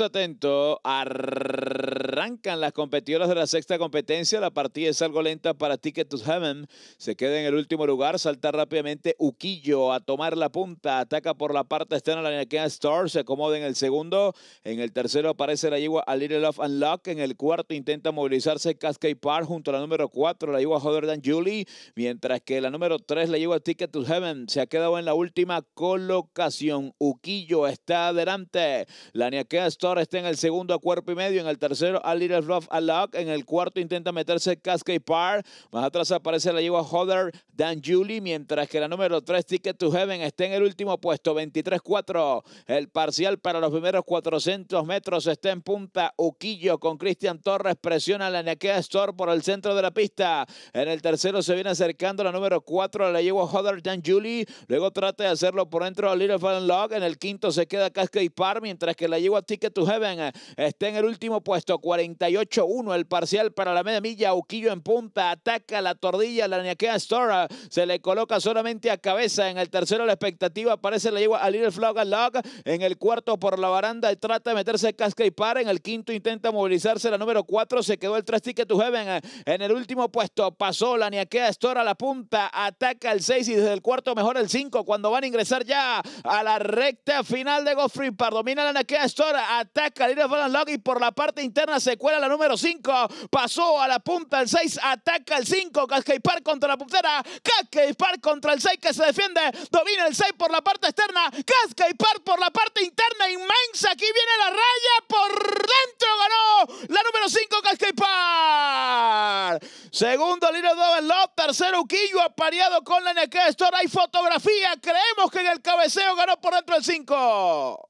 atento. Arrancan las competidoras de la sexta competencia. La partida es algo lenta para Ticket to Heaven. Se queda en el último lugar. Salta rápidamente Uquillo a tomar la punta. Ataca por la parte externa la Niakea Star. Se acomoda en el segundo. En el tercero aparece la yegua A Little Love and En el cuarto intenta movilizarse Cascade Park junto a la número cuatro la Igua Hotter Dan Julie. Mientras que la número tres la yegua Ticket to Heaven, se ha quedado en la última colocación. Uquillo está adelante. La Niakea Star está en el segundo a cuerpo y medio. En el tercero a Little Love a En el cuarto intenta meterse Cascade Park. Más atrás aparece la yegua Hodder Dan Julie. Mientras que la número 3 Ticket to Heaven está en el último puesto. 23-4. El parcial para los primeros 400 metros está en punta. Uquillo con Cristian Torres presiona la Nequea Store por el centro de la pista. En el tercero se viene acercando la número 4 la yegua Hodder Dan Julie. Luego trata de hacerlo por dentro a Little Lock. En el quinto se queda Cascade Park. Mientras que la yegua Ticket tu Heaven eh, está en el último puesto, 48-1 el parcial para la media milla, Uquillo en punta, ataca la tordilla, la Niaquea Stora, se le coloca solamente a cabeza, en el tercero la expectativa aparece le lleva a Little Flog Log, en el cuarto por la baranda trata de meterse casca y para, en el quinto intenta movilizarse la número 4, se quedó el 3 Ticket to Heaven, eh, en el último puesto pasó la Niaquea Stora a la punta, ataca el 6 y desde el cuarto mejor el 5 cuando van a ingresar ya a la recta final de goffrey Par, domina la Niaquea Stora, Ataca Lilo área Lock y por la parte interna se cuela la número 5. Pasó a la punta el 6. Ataca el 5. Cascade Park contra la puntera. Cascade Park contra el 6 que se defiende. Domina el 6 por la parte externa. Cascade Park por la parte interna. Inmensa. Aquí viene la raya. Por dentro ganó la número 5 Cascade Park. Segundo Lino Lock. Tercero Uquillo apareado con la NK Store. Hay fotografía. Creemos que en el cabeceo ganó por dentro el 5.